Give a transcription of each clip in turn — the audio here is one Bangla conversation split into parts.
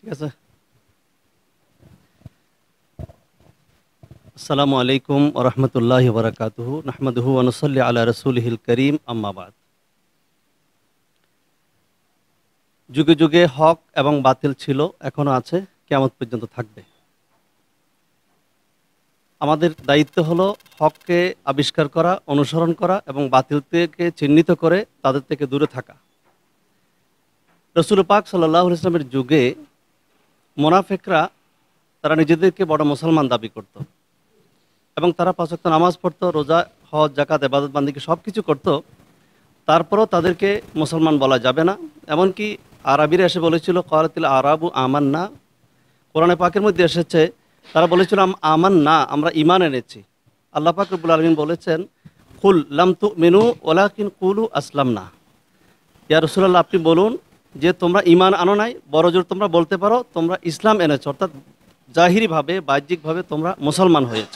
ঠিক আছে আসসালামু আলাইকুম রহমতুল্লাহ বরকাতহ নাহমদহু আল রসুল হিল করিম আম্মাবাদ যুগে যুগে হক এবং বাতিল ছিল এখনো আছে কেমন পর্যন্ত থাকবে আমাদের দায়িত্ব হলো হককে আবিষ্কার করা অনুসরণ করা এবং বাতিলকে চিহ্নিত করে তাদের থেকে দূরে থাকা রসুল পাক সাল্লাহ ইসলামের যুগে মোনাফেকরা তারা নিজেদেরকে বড় মুসলমান দাবি করত এবং তারা পাঁচক্ত নামাজ পড়তো রোজা হজ জাকাত এবাদত বান্দিকে সব কিছু করতো তারপরও তাদেরকে মুসলমান বলা যাবে না এমনকি আরবিরা এসে বলেছিল করাতিল আরাবু আমান না কোরআনে পাকের মধ্যে এসেছে তারা বলেছিল আমান না আমরা ইমান এনেছি আল্লাহ পাক রবুল আলমিন বলেছেন কুল লাম তু মেনু কিন কুলু আসলাম না ইয়া রসুল্লাহ আপনি বলুন যে তোমরা ইমান আনো নাই বড়জোর তোমরা বলতে পারো তোমরা ইসলাম এনেছ অর্থাৎ জাহিরিভাবে বাহ্যিকভাবে তোমরা মুসলমান হয়েছ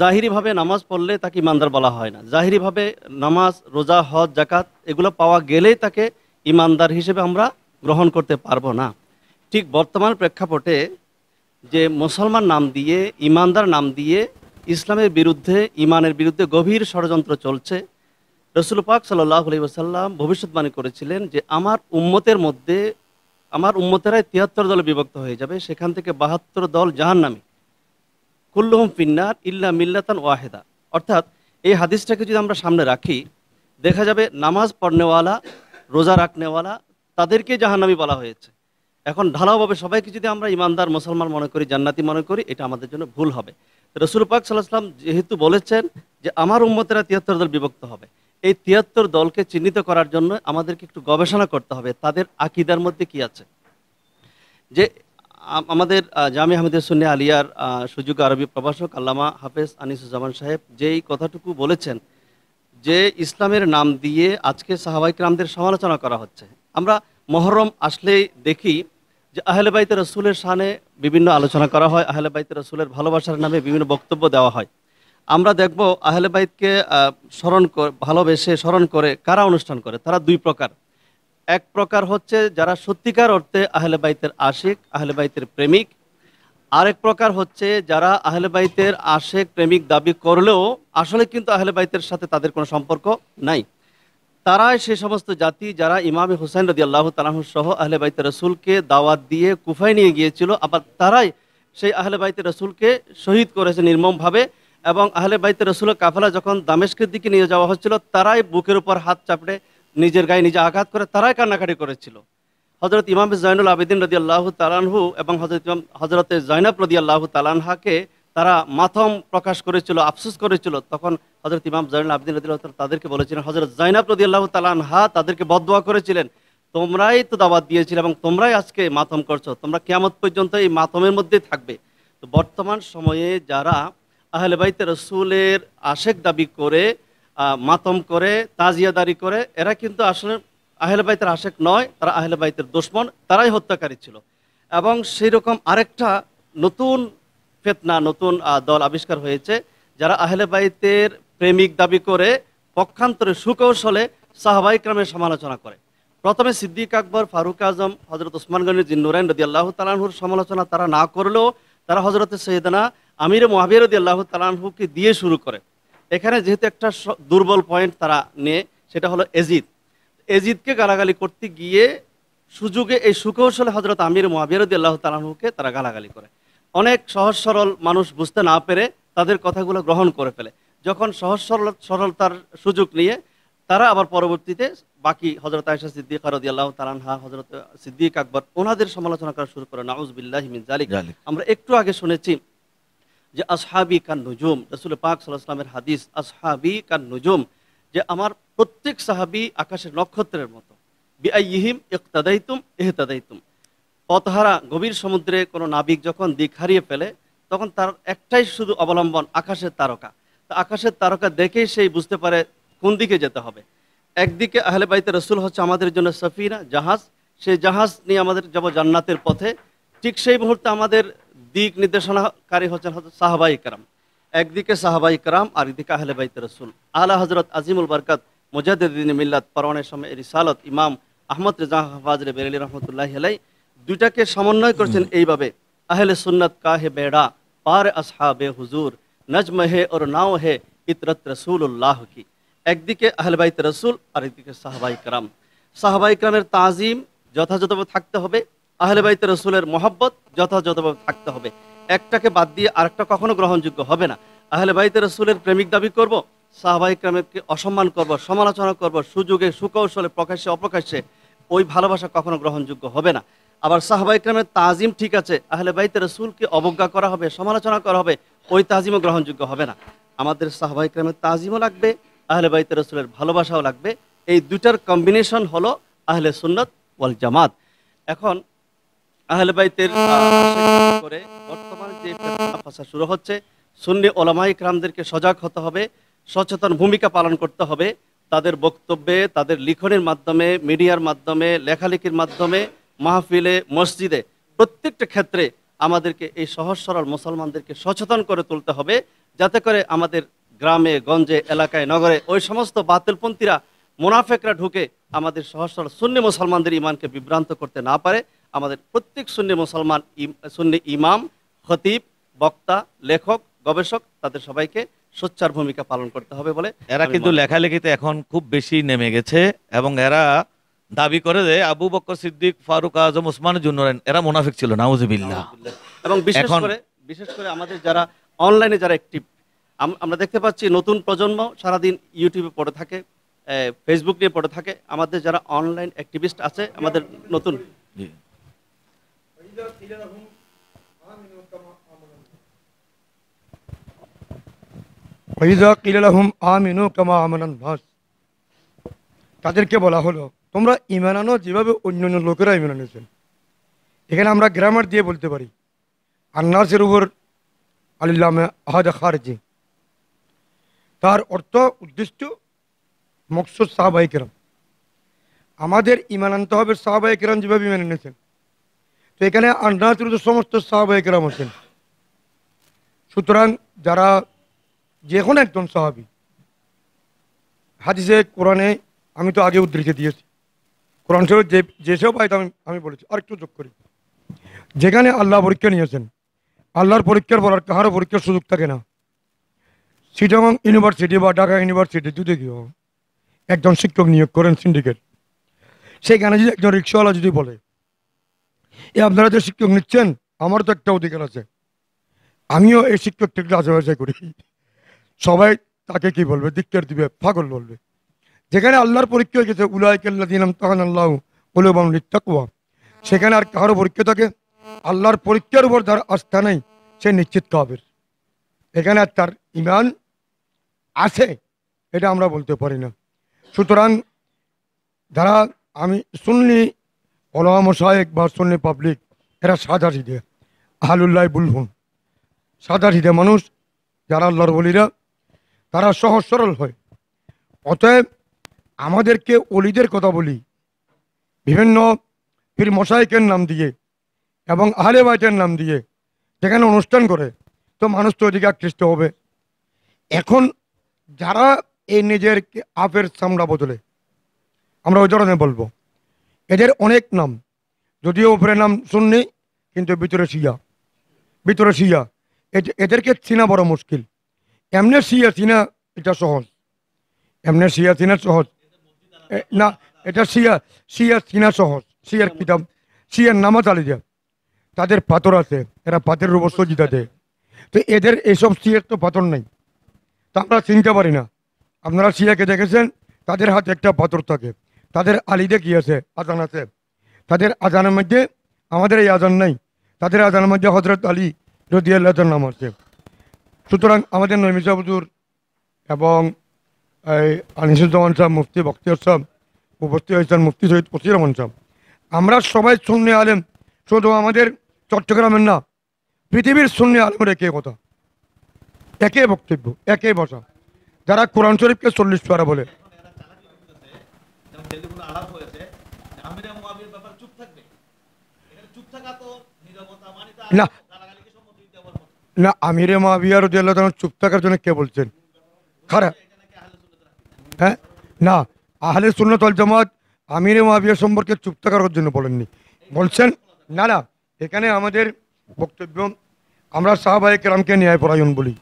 জাহিরিভাবে নামাজ পড়লে তাকে ইমানদার বলা হয় না জাহিরিভাবে নামাজ রোজা হজ জাকাত এগুলো পাওয়া গেলেই তাকে ইমানদার হিসেবে আমরা গ্রহণ করতে পারবো না ঠিক বর্তমান প্রেক্ষাপটে যে মুসলমান নাম দিয়ে ইমানদার নাম দিয়ে ইসলামের বিরুদ্ধে ইমানের বিরুদ্ধে গভীর ষড়যন্ত্র চলছে রসুল পাক সাল্লাহ আলহিবাসাল্লাম ভবিষ্যৎবাণী করেছিলেন যে আমার উম্মতের মধ্যে আমার উম্মতেরাই তিয়াত্তর দলে বিভক্ত হয়ে যাবে সেখান থেকে বাহাত্তর দল জাহান্নামি কুল্লুহম ফিন্নার ইল্লা মিল্লাতান ওয়াহেদা অর্থাৎ এই হাদিসটাকে যদি আমরা সামনে রাখি দেখা যাবে নামাজ পড়নেওয়ালা রোজা রাখনেওয়ালা তাদেরকে জাহান্নামি বলা হয়েছে এখন ঢালাওভাবে সবাইকে যদি আমরা ইমানদার মুসলমান মনে করি জান্নাতি মনে করি এটা আমাদের জন্য ভুল হবে রসুল পাক সাল্লাহ সাল্লাম যেহেতু বলেছেন যে আমার উম্মতেরা তিয়াত্তর দল বিভক্ত হবে এই তিয়াত্তর দলকে চিহ্নিত করার জন্য আমাদেরকে একটু গবেষণা করতে হবে তাদের আকিদার মধ্যে কি আছে যে আমাদের জামি আহমেদের সুন্নি আলিয়ার সুযোগ আরবি প্রভাষক আল্লামা হাফেজ আনিসুজ্জামান সাহেব যেই কথাটুকু বলেছেন যে ইসলামের নাম দিয়ে আজকে রামদের সমালোচনা করা হচ্ছে আমরা মহরম আসলেই দেখি যে আহলেবাইতে রসুলের সানে বিভিন্ন আলোচনা করা হয় আহলেবাইতে রসুলের ভালোবাসার নামে বিভিন্ন বক্তব্য দেওয়া হয় আমরা দেখব আহলে বাইতকে স্মরণ ভালোবেসে স্মরণ করে কারা অনুষ্ঠান করে তারা দুই প্রকার এক প্রকার হচ্ছে যারা সত্যিকার অর্থে আহলে বাইতের আশিক আহলে বাইতের প্রেমিক আরেক প্রকার হচ্ছে যারা আহলে বাইতের আশেক প্রেমিক দাবি করলেও আসলে কিন্তু আহলে বাইতের সাথে তাদের কোনো সম্পর্ক নাই তারা সে সমস্ত জাতি যারা ইমামে হুসাইন রদি আল্লাহ তালাহ সহ আহলে বাইতে রসুলকে দাওয়াত দিয়ে কুফায় নিয়ে গিয়েছিল আবার তারাই সেই আহলে বাইতে রসুলকে শহীদ করেছে নির্মমভাবে এবং আহলে বাইতে রসুল কাফেলা যখন দামেশকের দিকে নিয়ে যাওয়া হচ্ছিল তারাই বুকের উপর হাত চাপড়ে নিজের গায়ে নিজে আঘাত করে তারাই কান্নাকাটি করেছিল হজরত ইমাম জয়নুল আবেদিন রদি আল্লাহ তালানহু এবং হজরত ইমাম হজরত জয়নাব রদি আল্লাহ তালানহাকে তারা মাথম প্রকাশ করেছিল আফসুস করেছিল তখন হজরত ইমাম জয়নুল আবেদিন রদি তাদেরকে বলেছিলেন হজরত জয়নাব রদি আল্লাহ তালানহা তাদেরকে বদোয়া করেছিলেন তোমরাই তো দাওয়াত দিয়েছিলে এবং তোমরাই আজকে মাথম করছো তোমরা কেয়ামত পর্যন্ত এই মাথমের মধ্যে থাকবে তো বর্তমান সময়ে যারা আহলে বাইতে রসুলের আশেক দাবি করে মাতম করে তাজিয়াদারি করে এরা কিন্তু আসলে আহলে বাইতের আশেক নয় তারা আহলে বাইতের দুশ্মন তারাই হত্যাকারী ছিল এবং সেই রকম আরেকটা নতুন ফেতনা নতুন দল আবিষ্কার হয়েছে যারা আহলে বাইতের প্রেমিক দাবি করে পক্ষান্তরে সুকৌশলে সাহাবাইক্রামের সমালোচনা করে প্রথমে সিদ্দিক আকবর ফারুক আজম হজরত ওসমান গনির জিন্নুরাইন রদি আল্লাহ তালাহুর সমালোচনা তারা না করলেও তারা হজরতে সৈয়দানা আমির মহাবিরদি আল্লাহ তালানহুকে দিয়ে শুরু করে এখানে যেহেতু একটা দুর্বল পয়েন্ট তারা নেয় সেটা হলো এজিদ এজিদকে গালাগালি করতে গিয়ে সুযোগে এই সুকৌশলে হজরত আমির মহাবিরদি আল্লাহ তালানহুকে তারা গালাগালি করে অনেক সহজ সরল মানুষ বুঝতে না পেরে তাদের কথাগুলো গ্রহণ করে ফেলে যখন সহজ সরল সরলতার সুযোগ নিয়ে তারা আবার পরবর্তীতে বাকি হজরত আয়সা সিদ্দিক রদি আল্লাহ তালানহা হজরত সিদ্দিক আকবর ওনাদের সমালোচনা করা শুরু করে নাউজবিল্লাহ মিন জালিক আমরা একটু আগে শুনেছি যে আসহাবি কান নুজুম রসুল পাক সাল্লাহামের হাদিস আসহাবি কান নুজুম যে আমার প্রত্যেক সাহাবি আকাশের নক্ষত্রের মতো বিআইহিম একতাদাইতুম এহতাদাইতুম পথহারা গভীর সমুদ্রে কোনো নাবিক যখন দিক হারিয়ে ফেলে তখন তার একটাই শুধু অবলম্বন আকাশের তারকা তা আকাশের তারকা দেখেই সেই বুঝতে পারে কোন দিকে যেতে হবে একদিকে আহলে বাইতে রসুল হচ্ছে আমাদের জন্য সফিরা জাহাজ সে জাহাজ নিয়ে আমাদের যাব জান্নাতের পথে ঠিক সেই মুহূর্তে আমাদের দিক নির্দেশনাকারী হচ্ছেন হজরত সাহাবাই কারাম একদিকে সাহাবাই কারাম আর একদিকে আহলে বাইতে রসুল আলা হজরত আজিমুল বরকাত মুজাহিদ্দিন মিল্লাত পরওয়ানের সময় রিসালত ইমাম আহমদ রেজা হাফাজরে বেরেলি রহমতুল্লাহ আলাই দুইটাকে সমন্বয় করছেন এইভাবে আহলে সুন্নত কাহে বেড়া পার আসহাবে হুজুর নজম হে ওর নাও হে ইতরত রসুল্লাহ কি একদিকে আহলবাইতে রসুল একদিকে সাহাবাই কারাম সাহাবাই কারামের তাজিম যথাযথভাবে থাকতে হবে আহলেবাইত রসুলের মহব্বত যথাযথভাবে থাকতে হবে একটাকে বাদ দিয়ে আরেকটা কখনো গ্রহণযোগ্য হবে না আহলেবাইতে রসুলের প্রেমিক দাবি করব সাহাবাই কারামকে অসম্মান করব সমালোচনা করব সুযোগে সুকৌশলে প্রকাশ্যে অপ্রকাশ্যে ওই ভালোবাসা কখনো গ্রহণযোগ্য হবে না আবার সাহাবাই ক্রামের তাজিম ঠিক আছে আহলে রসুলকে অবজ্ঞা করা হবে সমালোচনা করা হবে ওই তাজিমও গ্রহণযোগ্য হবে না আমাদের সাহাবাই কারামের তাজিমও লাগবে আহলে বাইতে রসুলের ভালোবাসাও লাগবে এই দুটার কম্বিনেশন হলো আহলে সুন্নত ওয়াল জামাত এখন আহলে বাইতের করে বর্তমান যে ফাঁসা শুরু হচ্ছে সুন্নি ওলামাই ক্রামদেরকে সজাগ হতে হবে সচেতন ভূমিকা পালন করতে হবে তাদের বক্তব্যে তাদের লিখনের মাধ্যমে মিডিয়ার মাধ্যমে লেখালেখির মাধ্যমে মাহফিলে মসজিদে প্রত্যেকটা ক্ষেত্রে আমাদেরকে এই সহজ সরল মুসলমানদেরকে সচেতন করে তুলতে হবে যাতে করে আমাদের গ্রামে গঞ্জে এলাকায় নগরে ওই সমস্ত বাতিলপন্থীরা মুনাফেকরা ঢুকে আমাদের সহস্র সুন্নি মুসলমানদের ইমানকে বিভ্রান্ত করতে না পারে আমাদের প্রত্যেক সুন্নি মুসলমান সুন্নি ইমাম খতিব বক্তা লেখক গবেষক তাদের সবাইকে সোচ্চার ভূমিকা পালন করতে হবে বলে এরা কিন্তু লেখালেখিতে এখন খুব বেশি নেমে গেছে এবং এরা দাবি করে যে আবু বক্কর সিদ্দিক ফারুক আজম ওসমান জুনরেন এরা মুনাফিক ছিল নাউজুবিল্লাহ এবং বিশেষ করে বিশেষ করে আমাদের যারা অনলাইনে যারা অ্যাক্টিভ আমরা দেখতে পাচ্ছি নতুন প্রজন্ম সারাদিন ইউটিউবে পড়ে থাকে ফেসবুক নিয়ে পড়ে থাকে আমাদের যারা অনলাইন অ্যাক্টিভিস্ট আছে আমাদের নতুন তাদেরকে বলা হলো তোমরা ইমান আনো যেভাবে অন্য অন্য লোকেরা ইমান আনেছেন এখানে আমরা গ্রামার দিয়ে বলতে পারি আন্নাসের উপর আলিল্লামে আহাদ খারজি তার অর্থ উদ্দিষ্ট মকসুদ সাহাবাই কেরাম আমাদের ইমান আনতে হবে সাহাবাই কেরাম যেভাবে মেনে নিয়েছেন তো এখানে আন্নাতিরুদ্ধ সমস্ত সাহাবাই কেরাম আছেন সুতরাং যারা যে কোনো একজন সাহাবি হাদিসে কোরআনে আমি তো আগে উদ্ধৃতি দিয়েছি কোরআন সাহেব যে যেসব আয়ত আমি আমি বলেছি আর একটু যোগ করি যেখানে আল্লাহ পরীক্ষা নিয়েছেন আল্লাহর পরীক্ষার পর আর কাহারও পরীক্ষার সুযোগ থাকে না চিটাগং ইউনিভার্সিটি বা ঢাকা ইউনিভার্সিটি যদি কেউ একজন শিক্ষক নিয়োগ করেন সিন্ডিকেট সেইখানে যদি একজন রিক্সাওয়ালা যদি বলে এ আপনারা যে শিক্ষক নিচ্ছেন আমার তো একটা অধিকার আছে আমিও এই থেকে আশেপাশে করি সবাই তাকে কি বলবে ধিক্কার দিবে ফাগল বলবে যেখানে আল্লাহর পরীক্ষা হয়ে গেছে উলাইকাল্লা দিলাম তখন আল্লাহ বলে তাকুয়া সেখানে আর কারো পরীক্ষা থাকে আল্লাহর পরীক্ষার উপর তার আস্থা নেই সে নিশ্চিত কাবের এখানে আর তার ইমান আছে এটা আমরা বলতে পারি না সুতরাং যারা আমি শুনলি ওলাম শাহেক বা শুনলি পাবলিক এরা সাদা হৃদয় আহলুল্লাহ বুলহুন সাদা হৃদয় মানুষ যারা আল্লাহর বলিরা তারা সহজ সরল হয় অতএব আমাদেরকে অলিদের কথা বলি বিভিন্ন পীর মশাইকের নাম দিয়ে এবং আহলে বাইটের নাম দিয়ে যেখানে অনুষ্ঠান করে তো মানুষ তো ওইদিকে আকৃষ্ট হবে এখন যারা এই নিজের আপের চামড়া বদলে আমরা ওই ধরনের বলবো এদের অনেক নাম যদিও উপরে নাম শুননি কিন্তু ভিতরে শিয়া ভিতরে শিয়া এদেরকে চিনা বড় মুশকিল এমনি শিয়া চিনা এটা সহজ এমনি শিয়া চিনা সহজ না এটা শিয়া শিয়া চিনা সহজ শিয়ার কিতাব শিয়ার নামা চালিয়ে যায় তাদের পাথর আছে এরা পাথরের অবস্থা জিতা দেয় তো এদের এসব শিয়ার তো পাথর নাই তা আমরা চিনতে পারি না আপনারা শিয়াকে দেখেছেন তাদের হাতে একটা পাথর থাকে তাদের আলিদে কি আছে আজান আছে তাদের আজানের মধ্যে আমাদের এই আজান নাই তাদের আজানের মধ্যে হজরত আলী রদি আল্লাহর নাম আছে সুতরাং আমাদের বুজুর এবং এই আনিসুজ্জামান সাহেব মুফতি বক্তিয়র সাহেব উপস্থিত হয়েছেন মুফতি সৈয়দ ফসির রহমান সাহেব আমরা সবাই শূন্য আলেম শুধু আমাদের চট্টগ্রামের না পৃথিবীর শূন্য আলেমের একই কথা একে বক্তব্য একে বসা যারা কোরআন শরীফকে চল্লিশ পারা বলে না না আমিরে মাবিয়া রদিয়াল্লাহ চুপ থাকার জন্য কে বলছেন খারাপ হ্যাঁ না আহলে সুন্নতল জামাত আমিরে মাবিয়া সম্পর্কে চুপ থাকার জন্য বলেননি বলছেন না না এখানে আমাদের বক্তব্য আমরা সাহাবাহিক রামকে ন্যায় পরায়ণ বলি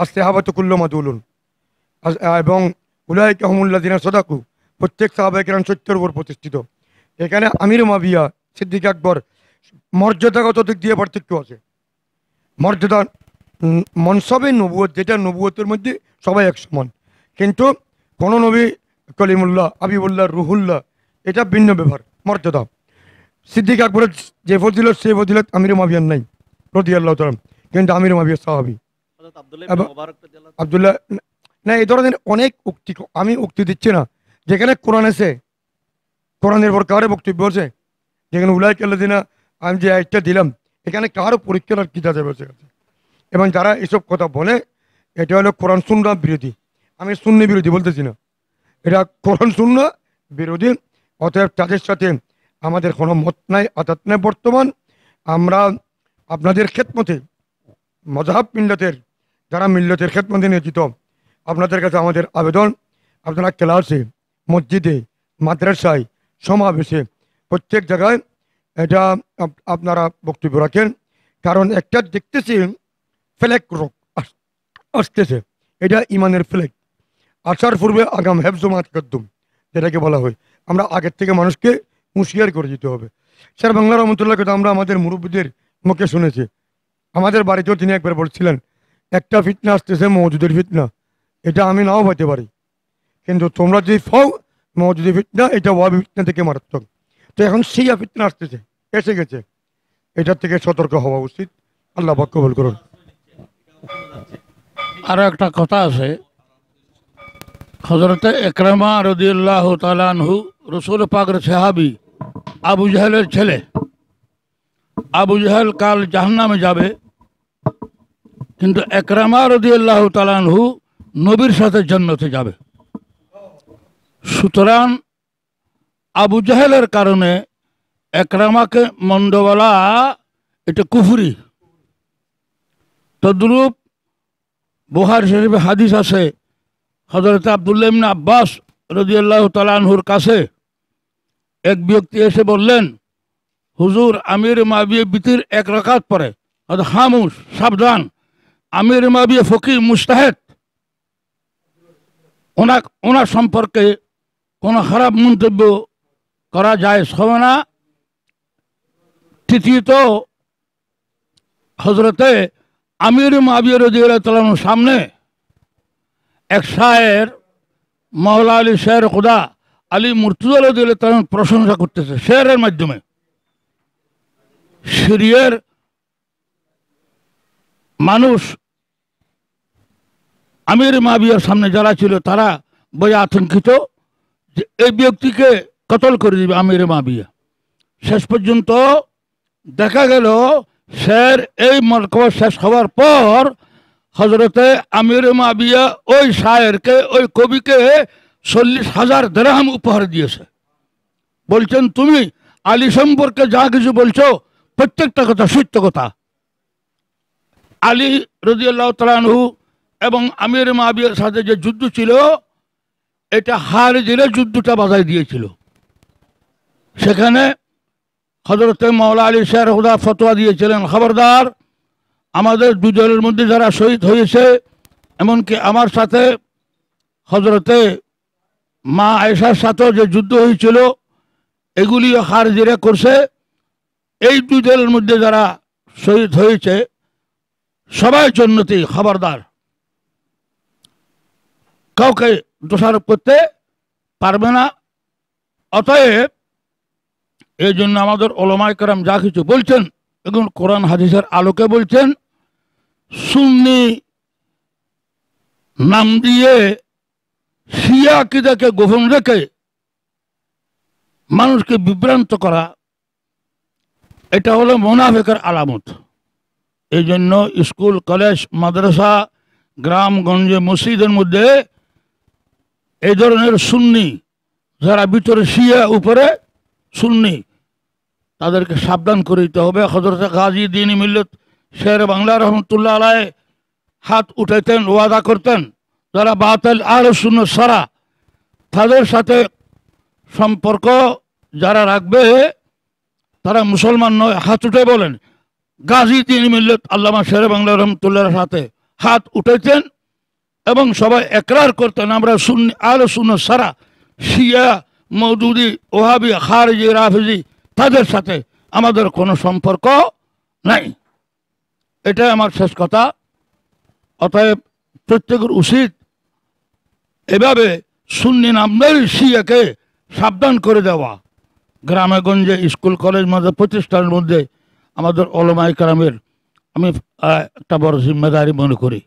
আর সেহাবাত কুল্লো মাদুলুন এবং উলাই কাহমুল্লা দিনা সদাকু প্রত্যেক সাহাবাহিক রান সত্যের উপর প্রতিষ্ঠিত এখানে আমির মাবিয়া সিদ্দিক আকবর মর্যাদাগত দিক দিয়ে পার্থক্য আছে মর্যাদা মনসবে নবুয়ত যেটা নবুয়তের মধ্যে সবাই এক সমান কিন্তু কোন নবী কলিমুল্লাহ আবিবুল্লাহ রুহুল্লাহ এটা ভিন্ন ব্যবহার মর্যাদা সিদ্দিক আকবরের যে ফজিলত সে ফজিলত আমির মাবিয়ার নাই রদিয়াল্লাহ তালাম কিন্তু আমির মাবিয়া সাহাবি আবদুল্লাহ না এই ধরনের অনেক উক্তি আমি উক্তি দিচ্ছি না যেখানে কোরআন এসে কোরআনের পর কারে বক্তব্য আছে যেখানে উলাই কেলে দিনা আমি যে একটা দিলাম এখানে কারো পরীক্ষা আর কি বসে গেছে এবং যারা এসব কথা বলে এটা হলো কোরআন সুন্না বিরোধী আমি শূন্য বিরোধী বলতেছি না এটা কোরআন শূন্য বিরোধী অতএব তাদের সাথে আমাদের কোনো মত নাই অর্থাৎ নাই বর্তমান আমরা আপনাদের ক্ষেত্রমতে মজাহাব পিণ্ডাতের যারা মিল্লতের খেতমন্দে নিয়োজিত আপনাদের কাছে আমাদের আবেদন আপনারা ক্লাসে মসজিদে মাদ্রাসায় সমাবেশে প্রত্যেক জায়গায় এটা আপনারা বক্তব্য রাখেন কারণ একটা দেখতেছি ফ্ল্যাগ রোগ আসতেছে এটা ইমানের ফ্ল্যাগ আসার পূর্বে আগাম হেফজমাত কদ্দুম যেটাকে বলা হয় আমরা আগের থেকে মানুষকে হুঁশিয়ার করে দিতে হবে স্যার বাংলা রহমতুল্লাহ কথা আমরা আমাদের মুরব্বীদের মুখে শুনেছি আমাদের বাড়িতেও তিনি একবার বলছিলেন একটা ফিতনা আসতেছে মজুদের ফিতনা এটা আমি নাও পাইতে পারি কিন্তু তোমরা যদি ফাও মজুদের ফিতনা এটা ওয়াবি ফিতনা থেকে মারাত্মক তো এখন সিয়া ফিতনা আসতেছে এসে গেছে এটার থেকে সতর্ক হওয়া উচিত আল্লাহ বাক কবল করুন আরো একটা কথা আছে হজরতে একরামা রদিউল্লাহ তালানহু রসুল পাকর সাহাবি আবু জাহেলের ছেলে আবু জাহেল কাল জাহান্নামে যাবে কিন্তু একরামা রদিয়াল্লাহ তালানহু নবীর সাথে জন্নতে যাবে সুতরাং আবু জাহেলের কারণে একরামাকে মন্ডবলা এটা কুফুরি তদ্রুপ বুহার শরীফে হাদিস আছে হজরত আবদুল্লাহ ইমনা আব্বাস রদিয়াল্লাহ তালানহুর কাছে এক ব্যক্তি এসে বললেন হুজুর আমির মাবিয়ে বিতির এক রকাত পরে হামুস সাবধান আমির মাবি ফকির মুস্তাহেদ ওনা ওনার সম্পর্কে কোনো খারাপ মন্তব্য করা যায় হবে না তৃতীয়ত হজরতে আমির মাবিয়া রদিউল্লাহ সামনে এক শায়ের মহলা আলী শের খুদা আলী মুর্তুজা রদিউল্লাহ প্রশংসা করতেছে শেয়ারের মাধ্যমে সিরিয়ার মানুষ আমির মাবিয়ার সামনে যারা ছিল তারা বয়ে আতঙ্কিত যে এই ব্যক্তিকে কতল করে দিবে আমির মাবিয়া শেষ পর্যন্ত দেখা গেল স্যার এই মরকবা শেষ হওয়ার পর হজরতে আমির মাবিয়া ওই সায়েরকে ওই কবিকে চল্লিশ হাজার দেরাম উপহার দিয়েছে বলছেন তুমি আলী সম্পর্কে যা কিছু বলছো প্রত্যেকটা কথা সত্য কথা আলী রদিয়াল্লাহ তালানহু এবং আমির মাবিয়ার সাথে যে যুদ্ধ ছিল এটা হার দিলে যুদ্ধটা বাজায় দিয়েছিল সেখানে হজরত মাওলা আলী শাহ হুদা ফতোয়া দিয়েছিলেন খবরদার আমাদের দুজনের মধ্যে যারা শহীদ হয়েছে এমনকি আমার সাথে হজরতে মা আয়েশার সাথেও যে যুদ্ধ হয়েছিল এগুলিও হার জিরে করছে এই দুজনের মধ্যে যারা শহীদ হয়েছে সবাই জন্যতেই খবরদার কাউকে দোষারোপ করতে পারবে না অতএব এই জন্য আমাদের ওলমায় করাম যা কিছু বলছেন এবং কোরআন হাদিসের আলোকে বলছেন সুন্নি নাম দিয়ে শিয়া কিদাকে গোপন রেখে মানুষকে বিভ্রান্ত করা এটা হলো মোনাফেকের আলামত এই জন্য স্কুল কলেজ মাদ্রাসা গ্রামগঞ্জে মসজিদের মধ্যে এই ধরনের সুন্নি যারা ভিতরে শিয়া উপরে সুন্নি তাদেরকে সাবধান করে দিতে হবে হজরত গাজী দিন মিল্লত শের বাংলা রহমতুল্লাহ আলাই হাত উঠাইতেন ওয়াদা করতেন যারা বাতেল আর শূন্য সারা তাদের সাথে সম্পর্ক যারা রাখবে তারা মুসলমান নয় হাত উঠে বলেন গাজী দিন মিল্লত আল্লামা শের বাংলা রহমতুল্লাহর সাথে হাত উঠেছেন এবং সবাই একরার করতেন আমরা শূন্য আলো শূন্য সারা শিয়া মৌদুদি ওহাবি খারজি রাফিজি তাদের সাথে আমাদের কোনো সম্পর্ক নাই এটাই আমার শেষ কথা অতএব প্রত্যেকের উচিত এভাবে সুন্নি নামদের শিয়াকে সাবধান করে দেওয়া গ্রামে গঞ্জে স্কুল কলেজ মধ্যে প্রতিষ্ঠানের মধ্যে আমাদের অলমাই গ্রামের আমি একটা বড় জিম্মেদারি মনে করি